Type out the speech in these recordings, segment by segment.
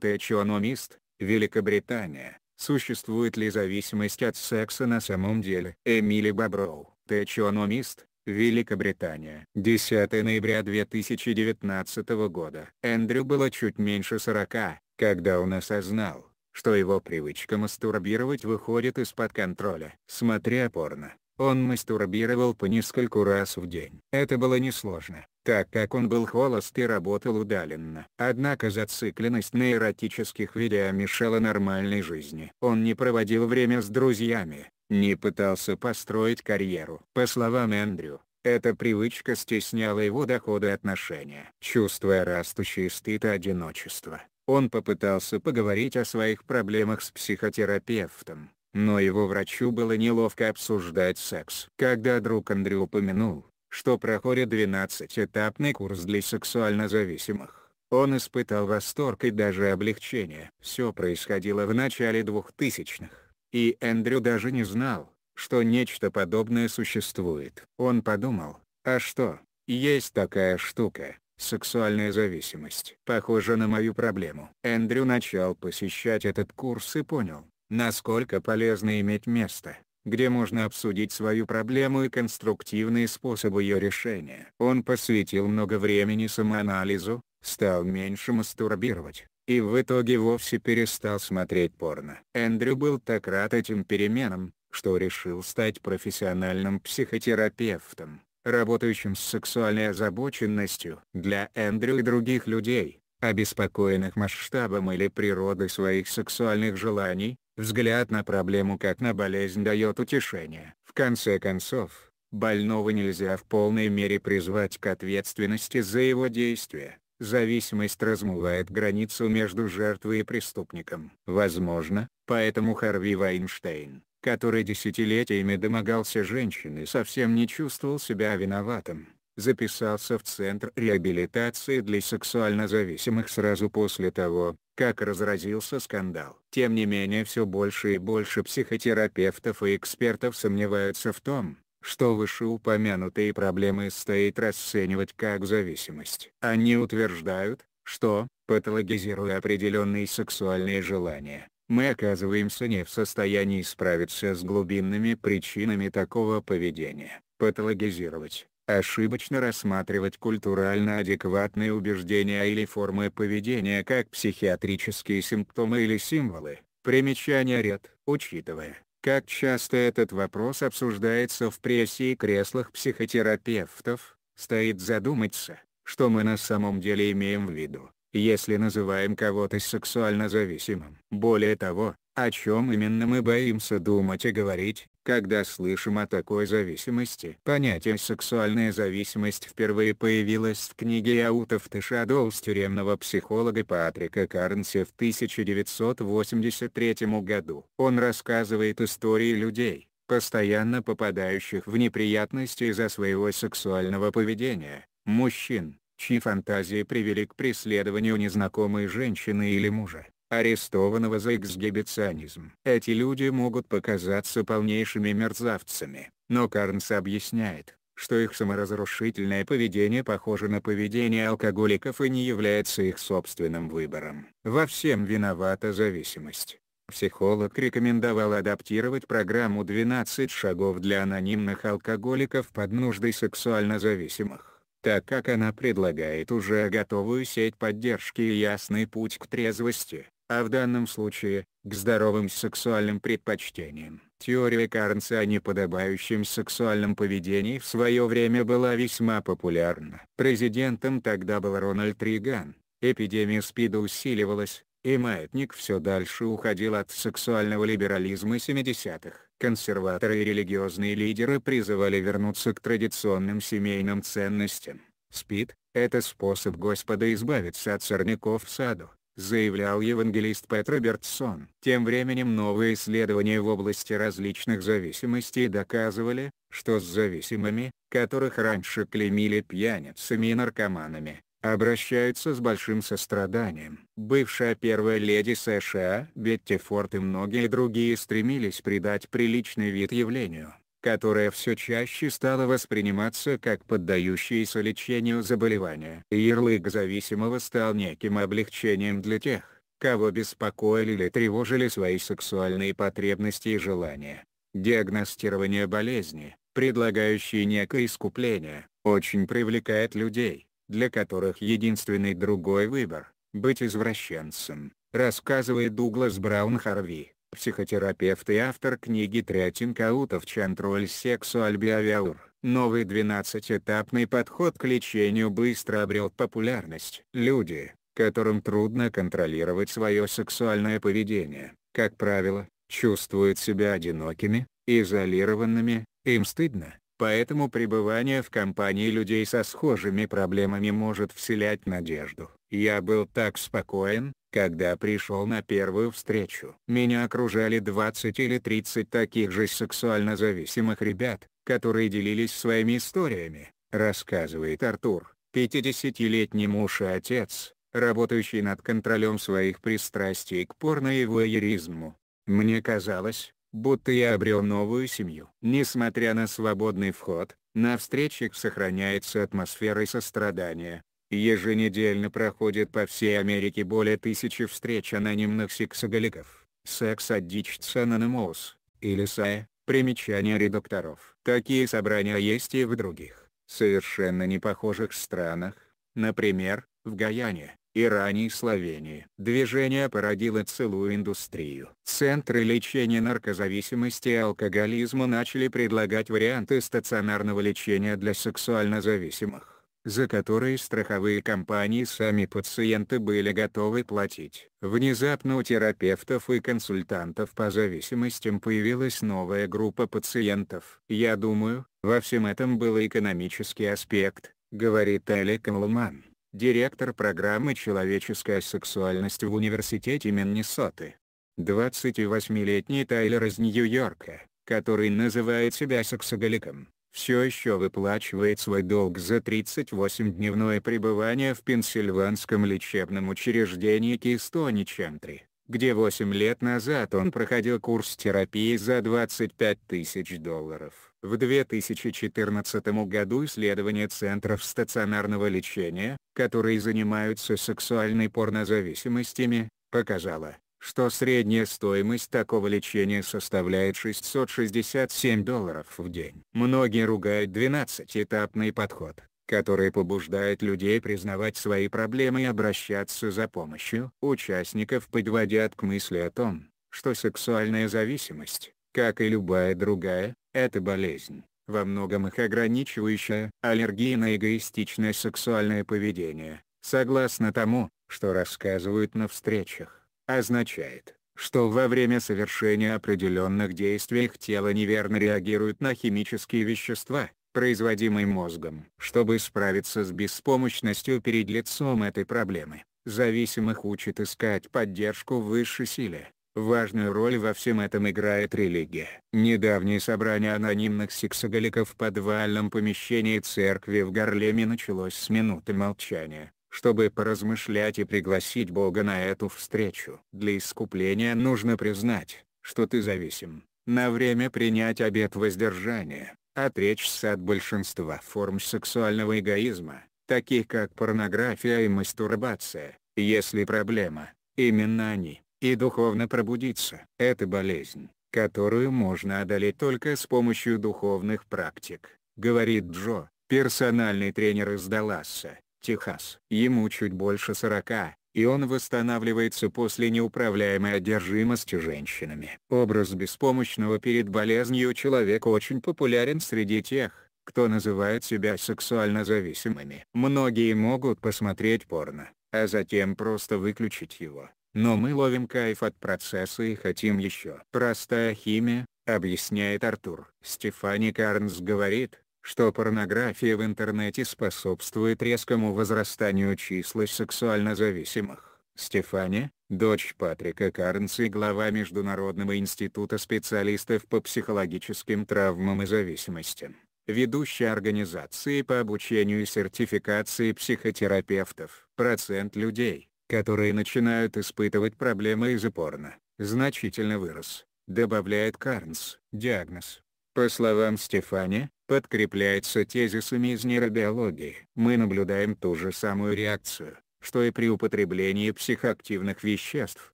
Ты экономист, Великобритания. Существует ли зависимость от секса на самом деле? Эмили Боброу, ты экономист, Великобритания. 10 ноября 2019 года. Эндрю было чуть меньше 40, когда он осознал, что его привычка мастурбировать выходит из-под контроля. Смотря порно, он мастурбировал по нескольку раз в день. Это было несложно так как он был холост и работал удаленно. Однако зацикленность на эротических видео мешала нормальной жизни. Он не проводил время с друзьями, не пытался построить карьеру. По словам Эндрю, эта привычка стесняла его доходы и отношения. Чувствуя растущий стыд и одиночество, он попытался поговорить о своих проблемах с психотерапевтом, но его врачу было неловко обсуждать секс. Когда друг Эндрю упомянул, что проходит 12-этапный курс для сексуально зависимых. Он испытал восторг и даже облегчение. Все происходило в начале 2000-х, и Эндрю даже не знал, что нечто подобное существует. Он подумал, а что, есть такая штука, сексуальная зависимость. Похоже на мою проблему. Эндрю начал посещать этот курс и понял, насколько полезно иметь место, где можно обсудить свою проблему и конструктивные способы ее решения. Он посвятил много времени самоанализу, стал меньше мастурбировать, и в итоге вовсе перестал смотреть порно. Эндрю был так рад этим переменам, что решил стать профессиональным психотерапевтом, работающим с сексуальной озабоченностью. Для Эндрю и других людей, обеспокоенных масштабом или природой своих сексуальных желаний, Взгляд на проблему как на болезнь дает утешение. В конце концов, больного нельзя в полной мере призвать к ответственности за его действия. Зависимость размывает границу между жертвой и преступником. Возможно, поэтому Харви Вайнштейн, который десятилетиями домогался женщины совсем не чувствовал себя виноватым записался в Центр реабилитации для сексуально зависимых сразу после того, как разразился скандал. Тем не менее все больше и больше психотерапевтов и экспертов сомневаются в том, что вышеупомянутые проблемы стоит расценивать как зависимость. Они утверждают, что, патологизируя определенные сексуальные желания, мы оказываемся не в состоянии справиться с глубинными причинами такого поведения. Патологизировать Ошибочно рассматривать культурально адекватные убеждения или формы поведения как психиатрические симптомы или символы. Примечание ред. учитывая, как часто этот вопрос обсуждается в прессе и креслах психотерапевтов, стоит задуматься, что мы на самом деле имеем в виду, если называем кого-то сексуально зависимым. Более того, о чем именно мы боимся думать и говорить, когда слышим о такой зависимости, понятие «сексуальная зависимость» впервые появилось в книге Аутов of the тюремного психолога Патрика Карнси в 1983 году. Он рассказывает истории людей, постоянно попадающих в неприятности из-за своего сексуального поведения, мужчин, чьи фантазии привели к преследованию незнакомой женщины или мужа, арестованного за эксгибиционизм. Эти люди могут показаться полнейшими мерзавцами, но Карнс объясняет, что их саморазрушительное поведение похоже на поведение алкоголиков и не является их собственным выбором. Во всем виновата зависимость. Психолог рекомендовал адаптировать программу «12 шагов для анонимных алкоголиков под нужды сексуально зависимых», так как она предлагает уже готовую сеть поддержки и ясный путь к трезвости а в данном случае, к здоровым сексуальным предпочтениям. Теория Карнса о неподобающем сексуальном поведении в свое время была весьма популярна. Президентом тогда был Рональд Рейган, эпидемия СПИДа усиливалась, и маятник все дальше уходил от сексуального либерализма 70-х. Консерваторы и религиозные лидеры призывали вернуться к традиционным семейным ценностям. СПИД – это способ Господа избавиться от сорняков в саду заявлял евангелист Пэт Робертсон. Тем временем новые исследования в области различных зависимостей доказывали, что с зависимыми, которых раньше клеймили пьяницами и наркоманами, обращаются с большим состраданием. Бывшая первая леди США Бетти Форд и многие другие стремились придать приличный вид явлению которое все чаще стало восприниматься как поддающееся лечению заболевание. Ярлык зависимого стал неким облегчением для тех, кого беспокоили или тревожили свои сексуальные потребности и желания. Диагностирование болезни, предлагающее некое искупление, очень привлекает людей, для которых единственный другой выбор — быть извращенцем, рассказывает Дуглас Браун Харви. Психотерапевт и автор книги «Трятинг Out of Control Sexual новый 12-этапный подход к лечению быстро обрел популярность. Люди, которым трудно контролировать свое сексуальное поведение, как правило, чувствуют себя одинокими, изолированными, им стыдно, поэтому пребывание в компании людей со схожими проблемами может вселять надежду. Я был так спокоен, когда пришел на первую встречу, меня окружали 20 или 30 таких же сексуально зависимых ребят, которые делились своими историями, рассказывает Артур, 50-летний муж и отец, работающий над контролем своих пристрастий к порно и воеризму. Мне казалось, будто я обрел новую семью. Несмотря на свободный вход, на встречах сохраняется атмосфера сострадания, Еженедельно проходит по всей Америке более тысячи встреч анонимных сексоголиков, секс-аддикт анонимоус, или САЭ, примечания редакторов. Такие собрания есть и в других, совершенно непохожих странах, например, в Гаяне, Иране и Словении. Движение породило целую индустрию. Центры лечения наркозависимости и алкоголизма начали предлагать варианты стационарного лечения для сексуально зависимых за которые страховые компании сами пациенты были готовы платить. Внезапно у терапевтов и консультантов по зависимостям появилась новая группа пациентов. Я думаю, во всем этом был экономический аспект, говорит Алик Алман, директор программы «Человеческая сексуальность» в университете Миннесоты. 28-летний Тайлер из Нью-Йорка, который называет себя сексоголиком, все еще выплачивает свой долг за 38-дневное пребывание в пенсильванском лечебном учреждении Кистоничентри, где 8 лет назад он проходил курс терапии за 25 тысяч долларов. В 2014 году исследование центров стационарного лечения, которые занимаются сексуальной порнозависимостями, показало, что средняя стоимость такого лечения составляет 667 долларов в день. Многие ругают 12-этапный подход, который побуждает людей признавать свои проблемы и обращаться за помощью. Участников подводят к мысли о том, что сексуальная зависимость, как и любая другая, это болезнь во многом их ограничивающая аллергия на эгоистичное сексуальное поведение, согласно тому, что рассказывают на встречах означает, что во время совершения определенных действий их тело неверно реагирует на химические вещества, производимые мозгом. Чтобы справиться с беспомощностью перед лицом этой проблемы, зависимых учат искать поддержку в высшей силе. Важную роль во всем этом играет религия. Недавнее собрание анонимных сексоголиков в подвальном помещении церкви в Гарлеме началось с минуты молчания чтобы поразмышлять и пригласить Бога на эту встречу. Для искупления нужно признать, что ты зависим, на время принять обет воздержания, отречься от большинства форм сексуального эгоизма, таких как порнография и мастурбация, если проблема, именно они, и духовно пробудиться. Это болезнь, которую можно одолеть только с помощью духовных практик, говорит Джо, персональный тренер из Далласа. Техас. Ему чуть больше 40, и он восстанавливается после неуправляемой одержимости женщинами. Образ беспомощного перед болезнью человека очень популярен среди тех, кто называет себя сексуально зависимыми. Многие могут посмотреть порно, а затем просто выключить его. Но мы ловим кайф от процесса и хотим еще. Простая химия, объясняет Артур. Стефани Карнс говорит, что порнография в интернете способствует резкому возрастанию числа сексуально зависимых. Стефани, дочь Патрика Карнса и глава Международного института специалистов по психологическим травмам и зависимостям, ведущая организации по обучению и сертификации психотерапевтов. Процент людей, которые начинают испытывать проблемы из-за порно, значительно вырос, добавляет Карнс. Диагноз. По словам Стефани, подкрепляется тезисами из нейробиологии. Мы наблюдаем ту же самую реакцию, что и при употреблении психоактивных веществ,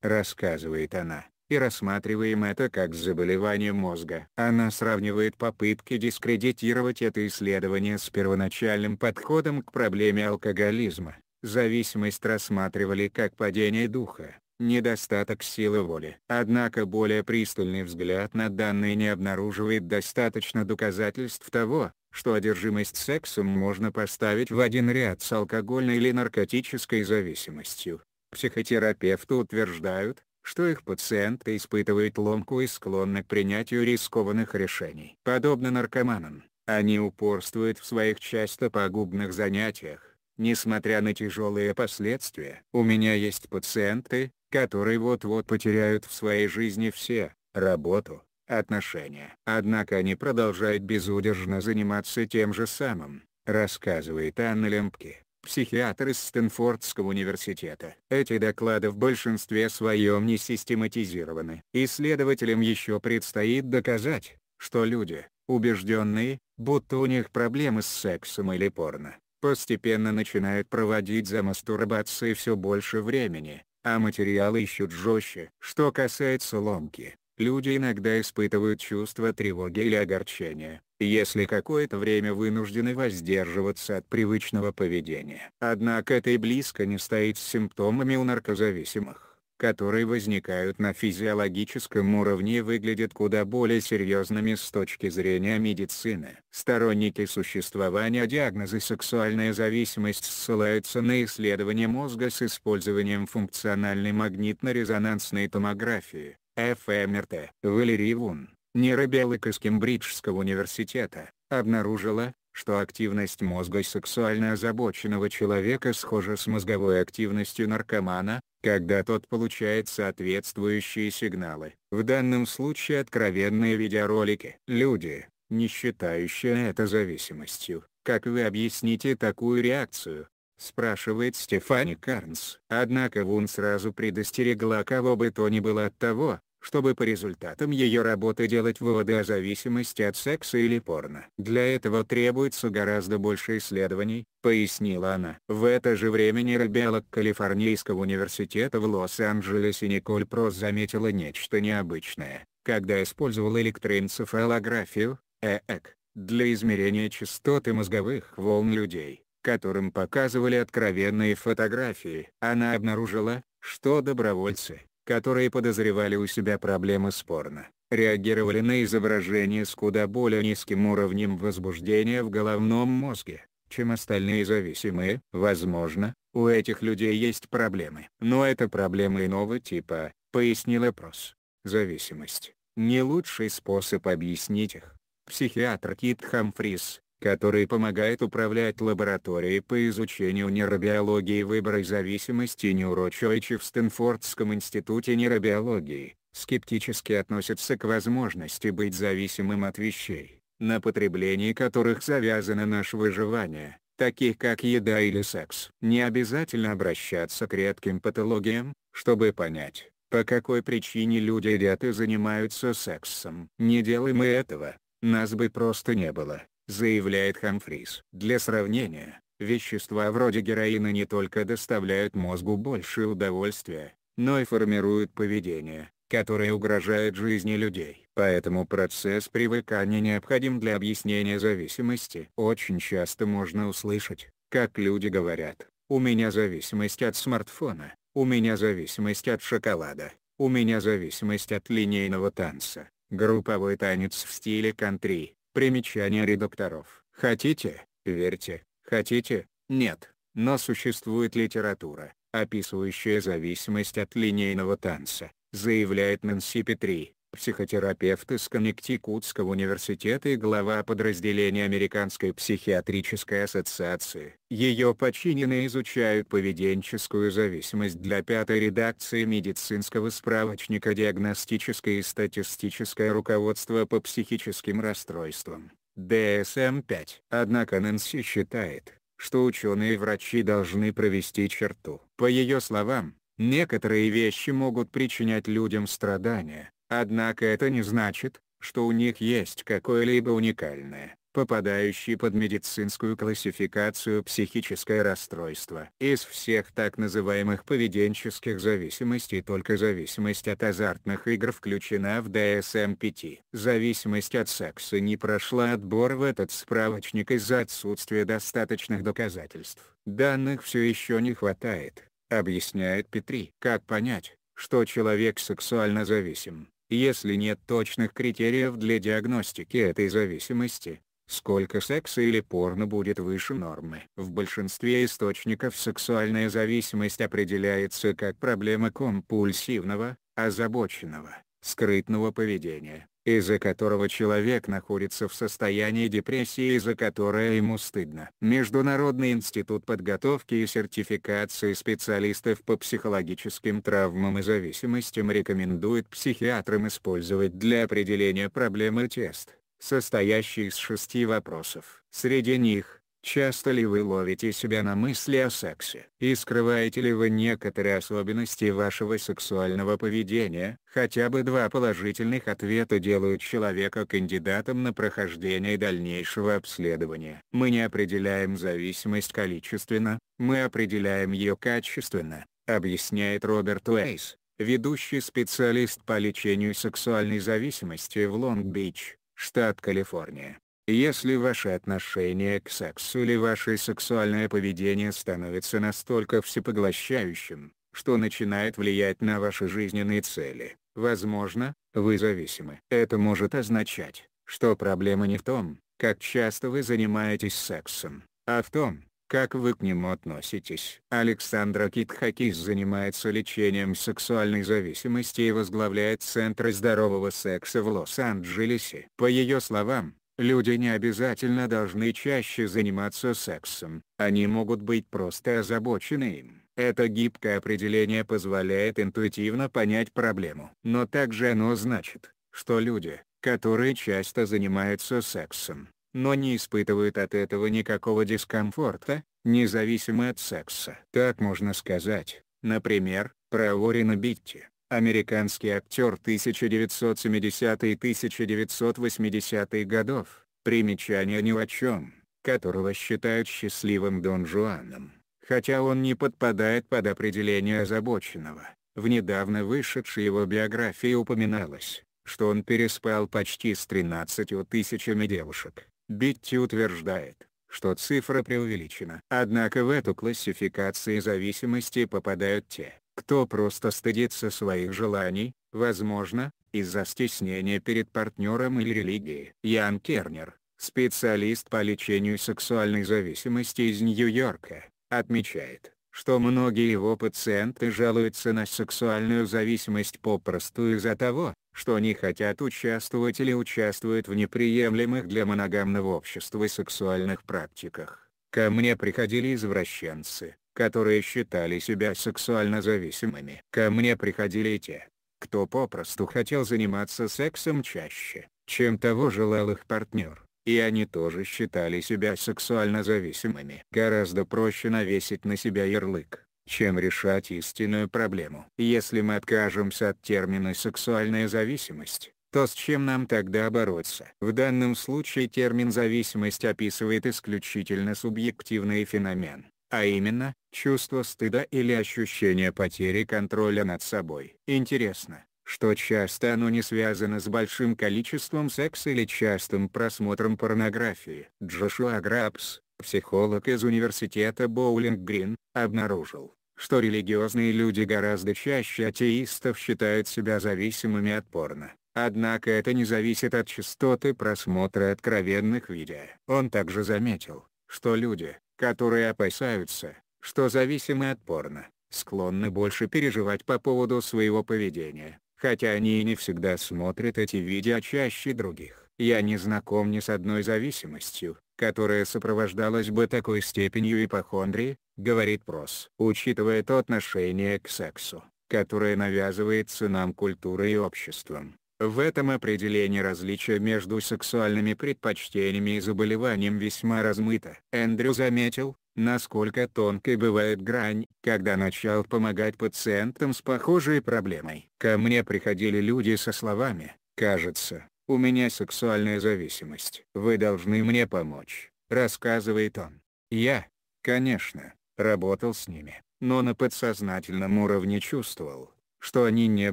рассказывает она, и рассматриваем это как заболевание мозга. Она сравнивает попытки дискредитировать это исследование с первоначальным подходом к проблеме алкоголизма. Зависимость рассматривали как падение духа, недостаток силы воли. Однако более пристальный взгляд на данные не обнаруживает достаточно доказательств того, что одержимость сексом можно поставить в один ряд с алкогольной или наркотической зависимостью. Психотерапевты утверждают, что их пациенты испытывают ломку и склонны к принятию рискованных решений. Подобно наркоманам, они упорствуют в своих часто пагубных занятиях, несмотря на тяжелые последствия. У меня есть пациенты, которые вот-вот потеряют в своей жизни все, работу, отношения. Однако они продолжают безудержно заниматься тем же самым, рассказывает Анна Лемпке, психиатр из Стэнфордского университета. Эти доклады в большинстве своем не систематизированы. Исследователям еще предстоит доказать, что люди, убежденные, будто у них проблемы с сексом или порно, постепенно начинают проводить за мастурбацией все больше времени, а материалы ищут жестче. Что касается ломки, люди иногда испытывают чувство тревоги или огорчения, если какое-то время вынуждены воздерживаться от привычного поведения. Однако это и близко не стоит с симптомами у наркозависимых которые возникают на физиологическом уровне выглядят куда более серьезными с точки зрения медицины. Сторонники существования диагноза сексуальная зависимость ссылаются на исследования мозга с использованием функциональной магнитно-резонансной томографии, ФМРТ. Валерий Вун, нейробиолог из Кембриджского университета, обнаружила, что активность мозга сексуально озабоченного человека схожа с мозговой активностью наркомана, когда тот получает соответствующие сигналы. В данном случае откровенные видеоролики. Люди, не считающие это зависимостью, как вы объясните такую реакцию? спрашивает Стефани Карнс. Однако Вун сразу предостерегла кого бы то ни было от того, чтобы по результатам ее работы делать выводы о зависимости от секса или порно. Для этого требуется гораздо больше исследований, пояснила она. В это же время нейробиолог Калифорнийского университета в Лос-Анджелесе Николь Прос заметила нечто необычное, когда использовала электроэнцефалографию, ЭЭК, для измерения частоты мозговых волн людей которым показывали откровенные фотографии. Она обнаружила, что добровольцы, которые подозревали у себя проблемы спорно, реагировали на изображение с куда более низким уровнем возбуждения в головном мозге, чем остальные зависимые. Возможно, у этих людей есть проблемы. Но это проблемы иного типа, пояснил опрос. Зависимость – не лучший способ объяснить их. Психиатр Кит Хамфрис, который помогает управлять лабораторией по изучению нейробиологии выбора и зависимости Неурочевичи в Стэнфордском институте нейробиологии, скептически относится к возможности быть зависимым от вещей, на потреблении которых завязано наше выживание, таких как еда или секс. Не обязательно обращаться к редким патологиям, чтобы понять, по какой причине люди едят и занимаются сексом. Не делай мы этого, нас бы просто не было заявляет Хамфрис. Для сравнения, вещества вроде героина не только доставляют мозгу больше удовольствия, но и формируют поведение, которое угрожает жизни людей. Поэтому процесс привыкания необходим для объяснения зависимости. Очень часто можно услышать, как люди говорят, «У меня зависимость от смартфона, у меня зависимость от шоколада, у меня зависимость от линейного танца, групповой танец в стиле кантри, Примечание редакторов. Хотите, верьте, хотите, нет. Но существует литература, описывающая зависимость от линейного танца, заявляет Нэнси Петри психотерапевт из Коннектикутского университета и глава подразделения Американской психиатрической ассоциации. Ее подчиненные изучают поведенческую зависимость для пятой редакции медицинского справочника «Диагностическое и статистическое руководство по психическим расстройствам» DSM-5. Однако Нэнси считает, что ученые и врачи должны провести черту. По ее словам, некоторые вещи могут причинять людям страдания, Однако это не значит, что у них есть какое-либо уникальное, попадающее под медицинскую классификацию психическое расстройство. Из всех так называемых поведенческих зависимостей только зависимость от азартных игр включена в DSM-5. Эм зависимость от секса не прошла отбор в этот справочник из-за отсутствия достаточных доказательств. Данных все еще не хватает, объясняет Петри. Как понять, что человек сексуально зависим? Если нет точных критериев для диагностики этой зависимости, сколько секса или порно будет выше нормы. В большинстве источников сексуальная зависимость определяется как проблема компульсивного, озабоченного, скрытного поведения из-за которого человек находится в состоянии депрессии из-за которой ему стыдно. Международный институт подготовки и сертификации специалистов по психологическим травмам и зависимостям рекомендует психиатрам использовать для определения проблемы тест, состоящий из шести вопросов. Среди них Часто ли вы ловите себя на мысли о сексе? И скрываете ли вы некоторые особенности вашего сексуального поведения? Хотя бы два положительных ответа делают человека кандидатом на прохождение дальнейшего обследования. Мы не определяем зависимость количественно, мы определяем ее качественно, объясняет Роберт Уэйс, ведущий специалист по лечению сексуальной зависимости в Лонг-Бич, штат Калифорния. Если ваше отношение к сексу или ваше сексуальное поведение становится настолько всепоглощающим, что начинает влиять на ваши жизненные цели, возможно, вы зависимы. Это может означать, что проблема не в том, как часто вы занимаетесь сексом, а в том, как вы к нему относитесь. Александра Китхакис занимается лечением сексуальной зависимости и возглавляет Центр здорового секса в Лос-Анджелесе. По ее словам, Люди не обязательно должны чаще заниматься сексом, они могут быть просто озабочены им. Это гибкое определение позволяет интуитивно понять проблему. Но также оно значит, что люди, которые часто занимаются сексом, но не испытывают от этого никакого дискомфорта, независимо от секса. Так можно сказать, например, про Уоррена Битти американский актер 1970-1980-х годов, примечание ни о чем, которого считают счастливым Дон Жуаном, хотя он не подпадает под определение озабоченного. В недавно вышедшей его биографии упоминалось, что он переспал почти с 13 тысячами девушек. Битти утверждает, что цифра преувеличена. Однако в эту классификацию зависимости попадают те, кто просто стыдится своих желаний, возможно, из-за стеснения перед партнером или религией. Ян Кернер, специалист по лечению сексуальной зависимости из Нью-Йорка, отмечает, что многие его пациенты жалуются на сексуальную зависимость попросту из-за того, что они хотят участвовать или участвуют в неприемлемых для моногамного общества сексуальных практиках. Ко мне приходили извращенцы, которые считали себя сексуально зависимыми. Ко мне приходили те, кто попросту хотел заниматься сексом чаще, чем того желал их партнер, и они тоже считали себя сексуально зависимыми. Гораздо проще навесить на себя ярлык, чем решать истинную проблему. Если мы откажемся от термина «сексуальная зависимость», то с чем нам тогда бороться? В данном случае термин «зависимость» описывает исключительно субъективный феномен, а именно, чувство стыда или ощущение потери контроля над собой. Интересно, что часто оно не связано с большим количеством секса или частым просмотром порнографии. Джошуа Грабс, психолог из университета Боулинг-Грин, обнаружил, что религиозные люди гораздо чаще атеистов считают себя зависимыми от порно. Однако это не зависит от частоты просмотра откровенных видео. Он также заметил, что люди, которые опасаются, что зависимы от порно, склонны больше переживать по поводу своего поведения, хотя они и не всегда смотрят эти видео чаще других. Я не знаком ни с одной зависимостью, которая сопровождалась бы такой степенью ипохондрии, говорит Прос. Учитывая то отношение к сексу, которое навязывается нам культурой и обществом, в этом определении различия между сексуальными предпочтениями и заболеванием весьма размыто. Эндрю заметил, насколько тонкой бывает грань, когда начал помогать пациентам с похожей проблемой. Ко мне приходили люди со словами «Кажется, у меня сексуальная зависимость. Вы должны мне помочь», — рассказывает он. Я, конечно, работал с ними, но на подсознательном уровне чувствовал, что они не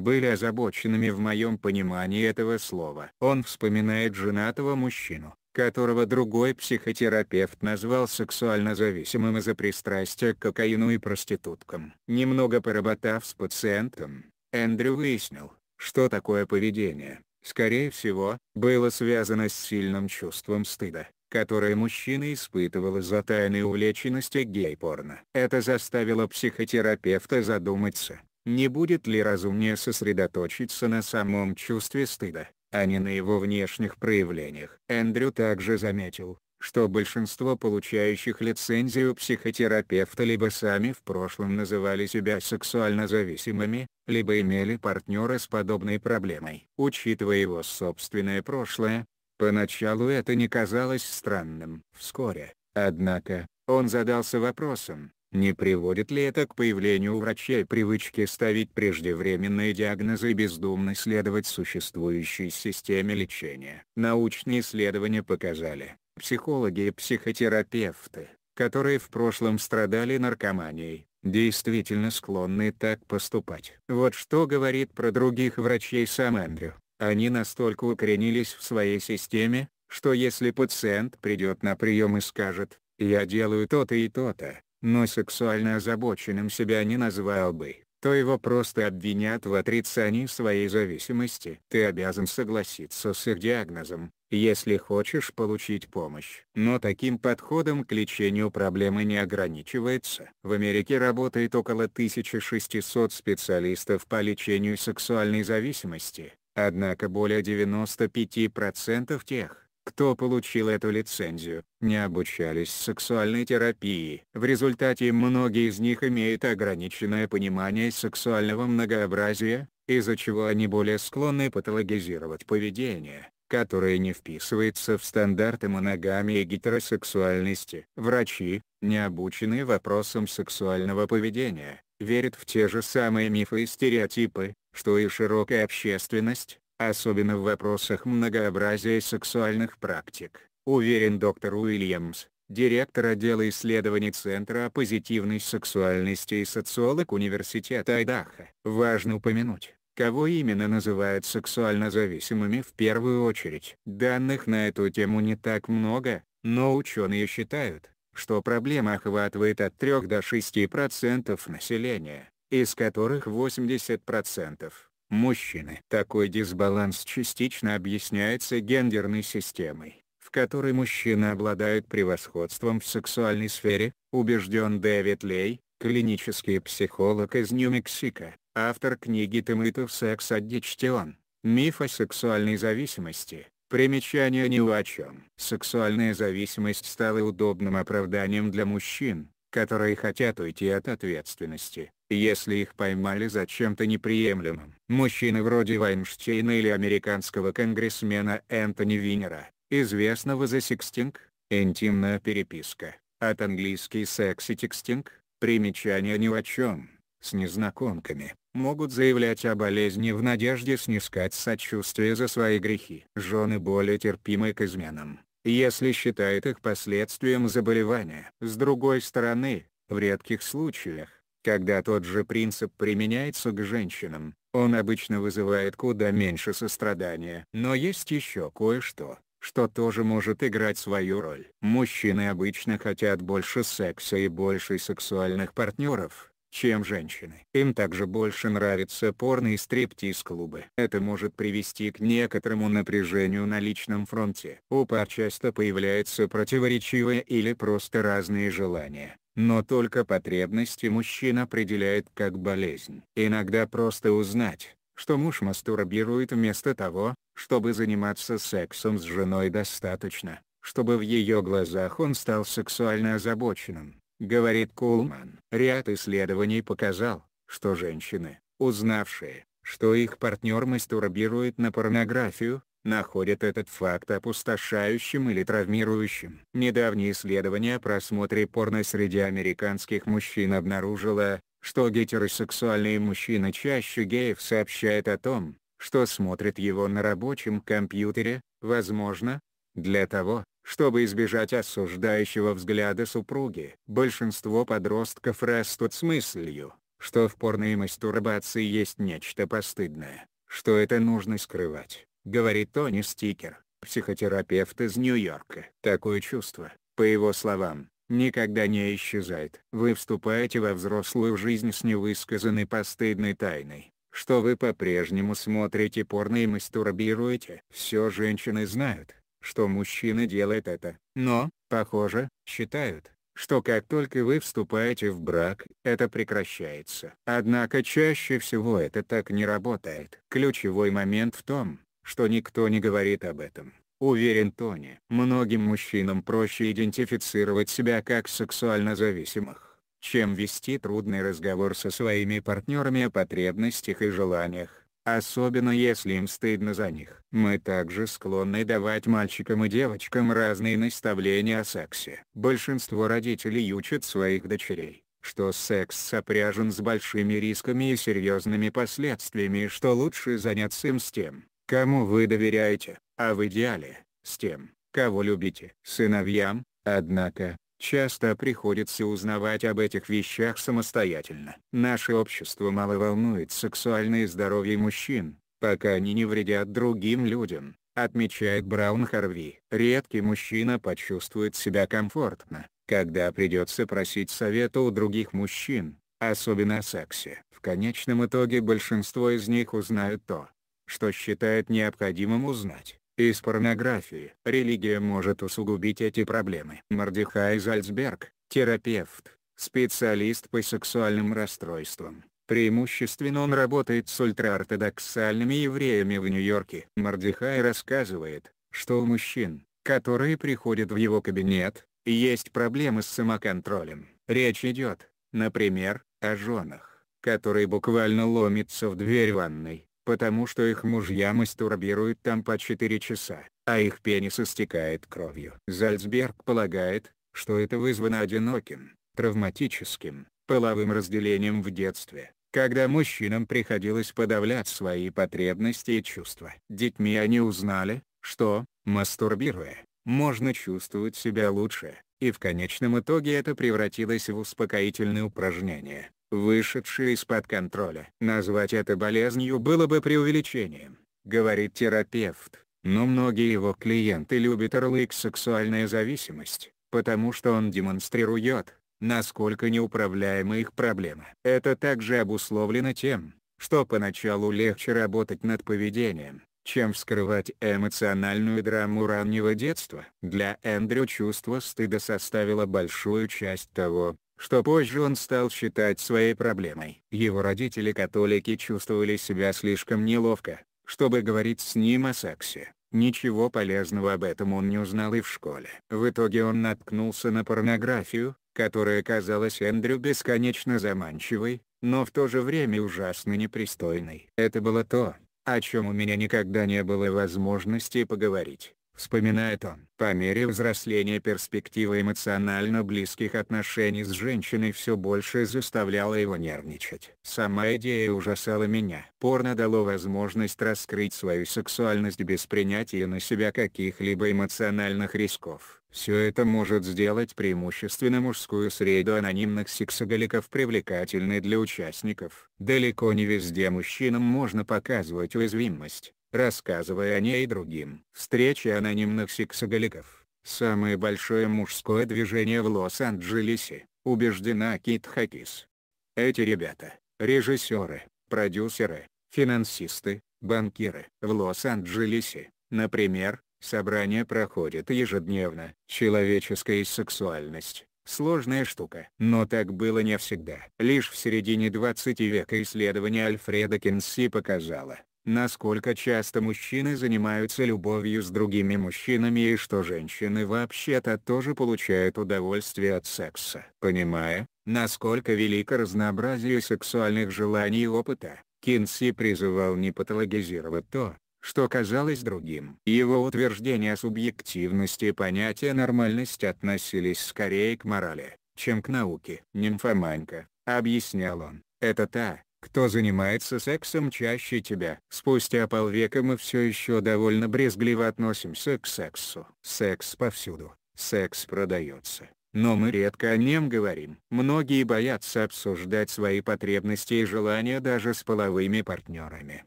были озабоченными в моем понимании этого слова. Он вспоминает женатого мужчину, которого другой психотерапевт назвал сексуально зависимым из-за пристрастия к кокаину и проституткам. Немного поработав с пациентом, Эндрю выяснил, что такое поведение, скорее всего, было связано с сильным чувством стыда которое мужчина испытывал из-за тайной увлеченности гей-порно. Это заставило психотерапевта задуматься, не будет ли разумнее сосредоточиться на самом чувстве стыда, а не на его внешних проявлениях. Эндрю также заметил, что большинство получающих лицензию психотерапевта либо сами в прошлом называли себя сексуально зависимыми, либо имели партнера с подобной проблемой. Учитывая его собственное прошлое, поначалу это не казалось странным. Вскоре, однако, он задался вопросом, не приводит ли это к появлению у врачей привычки ставить преждевременные диагнозы и бездумно следовать существующей системе лечения? Научные исследования показали, психологи и психотерапевты, которые в прошлом страдали наркоманией, действительно склонны так поступать. Вот что говорит про других врачей сам Эндрю. Они настолько укоренились в своей системе, что если пациент придет на прием и скажет «я делаю то-то и то-то», но сексуально озабоченным себя не назвал бы, то его просто обвинят в отрицании своей зависимости. Ты обязан согласиться с их диагнозом, если хочешь получить помощь. Но таким подходом к лечению проблемы не ограничивается. В Америке работает около 1600 специалистов по лечению сексуальной зависимости, однако более 95% тех, кто получил эту лицензию, не обучались сексуальной терапии. В результате многие из них имеют ограниченное понимание сексуального многообразия, из-за чего они более склонны патологизировать поведение, которое не вписывается в стандарты моногамии и гетеросексуальности. Врачи, не обученные вопросам сексуального поведения, верят в те же самые мифы и стереотипы, что и широкая общественность, особенно в вопросах многообразия сексуальных практик, уверен доктор Уильямс, директор отдела исследований Центра о позитивной сексуальности и социолог Университета Айдаха. Важно упомянуть, кого именно называют сексуально зависимыми в первую очередь. Данных на эту тему не так много, но ученые считают, что проблема охватывает от 3 до 6% населения, из которых 80% мужчины. Такой дисбаланс частично объясняется гендерной системой, в которой мужчина обладает превосходством в сексуальной сфере, убежден Дэвид Лей, клинический психолог из Нью-Мексико, автор книги «Томитов секс аддиктион. Миф о сексуальной зависимости». Примечание ни о чем. Сексуальная зависимость стала удобным оправданием для мужчин, которые хотят уйти от ответственности, если их поймали за чем-то неприемлемым. Мужчины вроде Вайнштейна или американского конгрессмена Энтони Винера, известного за секстинг, интимная переписка, от английский секси текстинг, примечание ни о чем, с незнакомками, могут заявлять о болезни в надежде снискать сочувствие за свои грехи. Жены более терпимы к изменам если считает их последствием заболевания. С другой стороны, в редких случаях, когда тот же принцип применяется к женщинам, он обычно вызывает куда меньше сострадания. Но есть еще кое-что, что тоже может играть свою роль. Мужчины обычно хотят больше секса и больше сексуальных партнеров, чем женщины. Им также больше нравятся порные стриптиз-клубы. Это может привести к некоторому напряжению на личном фронте. У пар часто появляются противоречивые или просто разные желания. Но только потребности мужчин определяет как болезнь. Иногда просто узнать, что муж мастурбирует вместо того, чтобы заниматься сексом с женой достаточно, чтобы в ее глазах он стал сексуально озабоченным говорит Кулман. Ряд исследований показал, что женщины, узнавшие, что их партнер мастурбирует на порнографию, находят этот факт опустошающим или травмирующим. Недавнее исследование о просмотре порно среди американских мужчин обнаружило, что гетеросексуальные мужчины чаще геев сообщают о том, что смотрят его на рабочем компьютере, возможно, для того, чтобы избежать осуждающего взгляда супруги. Большинство подростков растут с мыслью, что в порной мастурбации есть нечто постыдное, что это нужно скрывать, говорит Тони Стикер, психотерапевт из Нью-Йорка. Такое чувство, по его словам, никогда не исчезает. Вы вступаете во взрослую жизнь с невысказанной постыдной тайной, что вы по-прежнему смотрите порно и мастурбируете. Все женщины знают, что мужчина делает это. Но, похоже, считают, что как только вы вступаете в брак, это прекращается. Однако чаще всего это так не работает. Ключевой момент в том, что никто не говорит об этом. Уверен Тони. Многим мужчинам проще идентифицировать себя как сексуально зависимых, чем вести трудный разговор со своими партнерами о потребностях и желаниях особенно если им стыдно за них. Мы также склонны давать мальчикам и девочкам разные наставления о сексе. Большинство родителей учат своих дочерей, что секс сопряжен с большими рисками и серьезными последствиями и что лучше заняться им с тем, кому вы доверяете, а в идеале, с тем, кого любите. Сыновьям, однако, Часто приходится узнавать об этих вещах самостоятельно. Наше общество мало волнует сексуальное здоровье мужчин, пока они не вредят другим людям, отмечает Браун Харви. Редкий мужчина почувствует себя комфортно, когда придется просить совета у других мужчин, особенно о сексе. В конечном итоге большинство из них узнают то, что считает необходимым узнать из порнографии. Религия может усугубить эти проблемы. Мордехай Зальцберг, терапевт, специалист по сексуальным расстройствам. Преимущественно он работает с ультраортодоксальными евреями в Нью-Йорке. Мордехай рассказывает, что у мужчин, которые приходят в его кабинет, есть проблемы с самоконтролем. Речь идет, например, о женах, которые буквально ломятся в дверь ванной, потому что их мужья мастурбируют там по 4 часа, а их пенис истекает кровью. Зальцберг полагает, что это вызвано одиноким, травматическим, половым разделением в детстве, когда мужчинам приходилось подавлять свои потребности и чувства. Детьми они узнали, что, мастурбируя, можно чувствовать себя лучше, и в конечном итоге это превратилось в успокоительное упражнение, вышедшее из-под контроля. Назвать это болезнью было бы преувеличением, говорит терапевт, но многие его клиенты любят ярлык «сексуальная зависимость», потому что он демонстрирует, насколько неуправляема их проблема. Это также обусловлено тем, что поначалу легче работать над поведением, чем вскрывать эмоциональную драму раннего детства. Для Эндрю чувство стыда составило большую часть того, что позже он стал считать своей проблемой. Его родители-католики чувствовали себя слишком неловко, чтобы говорить с ним о сексе. Ничего полезного об этом он не узнал и в школе. В итоге он наткнулся на порнографию, которая казалась Эндрю бесконечно заманчивой, но в то же время ужасно непристойной. Это было то, о чем у меня никогда не было возможности поговорить, вспоминает он. По мере взросления перспектива эмоционально близких отношений с женщиной все больше заставляла его нервничать. Сама идея ужасала меня. Порно дало возможность раскрыть свою сексуальность без принятия на себя каких-либо эмоциональных рисков. Все это может сделать преимущественно мужскую среду анонимных сексоголиков привлекательной для участников. Далеко не везде мужчинам можно показывать уязвимость, рассказывая о ней другим. Встреча анонимных сексоголиков – самое большое мужское движение в Лос-Анджелесе, убеждена Кит Хакис. Эти ребята – режиссеры, продюсеры, финансисты, банкиры. В Лос-Анджелесе, например, Собрания проходят ежедневно. Человеческая сексуальность – сложная штука. Но так было не всегда. Лишь в середине 20 века исследование Альфреда Кинси показало, насколько часто мужчины занимаются любовью с другими мужчинами и что женщины вообще-то тоже получают удовольствие от секса. Понимая, насколько велико разнообразие сексуальных желаний и опыта, Кинси призывал не патологизировать то, что казалось другим. Его утверждения о субъективности понятия нормальности относились скорее к морали, чем к науке. «Нимфоманка», — объяснял он, — «это та, кто занимается сексом чаще тебя. Спустя полвека мы все еще довольно брезгливо относимся к сексу. Секс повсюду, секс продается, но мы редко о нем говорим. Многие боятся обсуждать свои потребности и желания даже с половыми партнерами.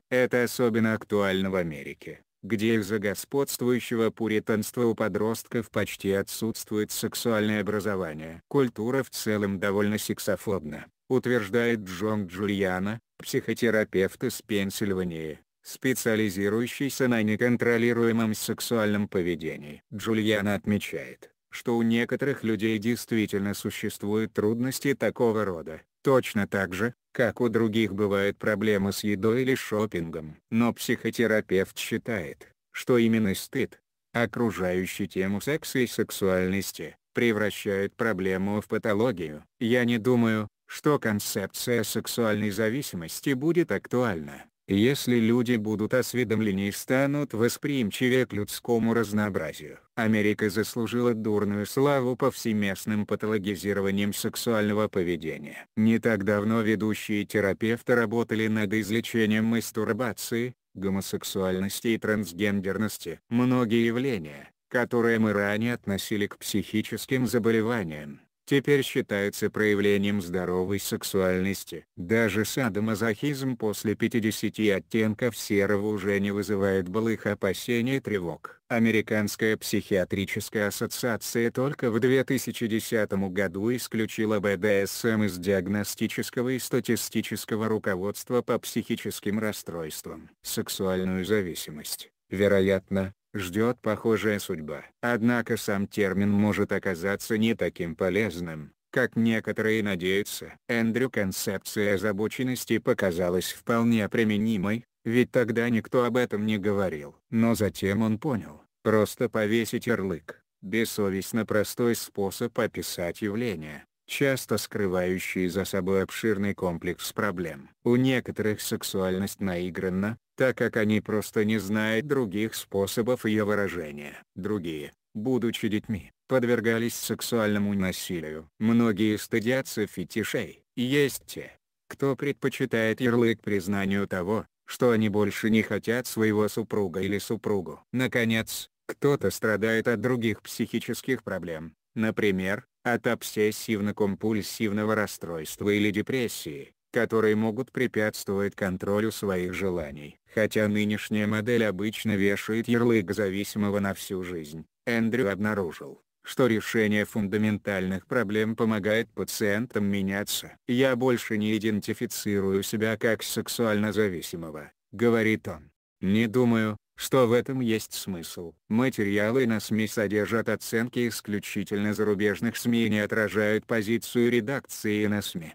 Это особенно актуально в Америке где из-за господствующего пуританства у подростков почти отсутствует сексуальное образование. Культура в целом довольно сексофобна, утверждает Джон Джульяна, психотерапевт из Пенсильвании, специализирующийся на неконтролируемом сексуальном поведении. Джульяна отмечает, что у некоторых людей действительно существуют трудности такого рода, точно так же, как у других бывают проблемы с едой или шопингом. Но психотерапевт считает, что именно стыд, окружающий тему секса и сексуальности, превращает проблему в патологию. Я не думаю, что концепция сексуальной зависимости будет актуальна если люди будут осведомлены и станут восприимчивее к людскому разнообразию. Америка заслужила дурную славу повсеместным патологизированием сексуального поведения. Не так давно ведущие терапевты работали над излечением мастурбации, гомосексуальности и трансгендерности. Многие явления, которые мы ранее относили к психическим заболеваниям, теперь считается проявлением здоровой сексуальности. Даже садомазохизм после 50 оттенков серого уже не вызывает былых опасений и тревог. Американская психиатрическая ассоциация только в 2010 году исключила БДСМ из диагностического и статистического руководства по психическим расстройствам. Сексуальную зависимость, вероятно, ждет похожая судьба. Однако сам термин может оказаться не таким полезным, как некоторые надеются. Эндрю концепция озабоченности показалась вполне применимой, ведь тогда никто об этом не говорил. Но затем он понял, просто повесить ярлык – бессовестно простой способ описать явление часто скрывающие за собой обширный комплекс проблем. У некоторых сексуальность наигранна, так как они просто не знают других способов ее выражения. Другие, будучи детьми, подвергались сексуальному насилию. Многие стыдятся фетишей. Есть те, кто предпочитает ярлык признанию того, что они больше не хотят своего супруга или супругу. Наконец, кто-то страдает от других психических проблем, например, от обсессивно-компульсивного расстройства или депрессии, которые могут препятствовать контролю своих желаний. Хотя нынешняя модель обычно вешает ярлык зависимого на всю жизнь, Эндрю обнаружил, что решение фундаментальных проблем помогает пациентам меняться. «Я больше не идентифицирую себя как сексуально зависимого», — говорит он. «Не думаю, что в этом есть смысл. Материалы на СМИ содержат оценки исключительно зарубежных СМИ и не отражают позицию редакции на СМИ.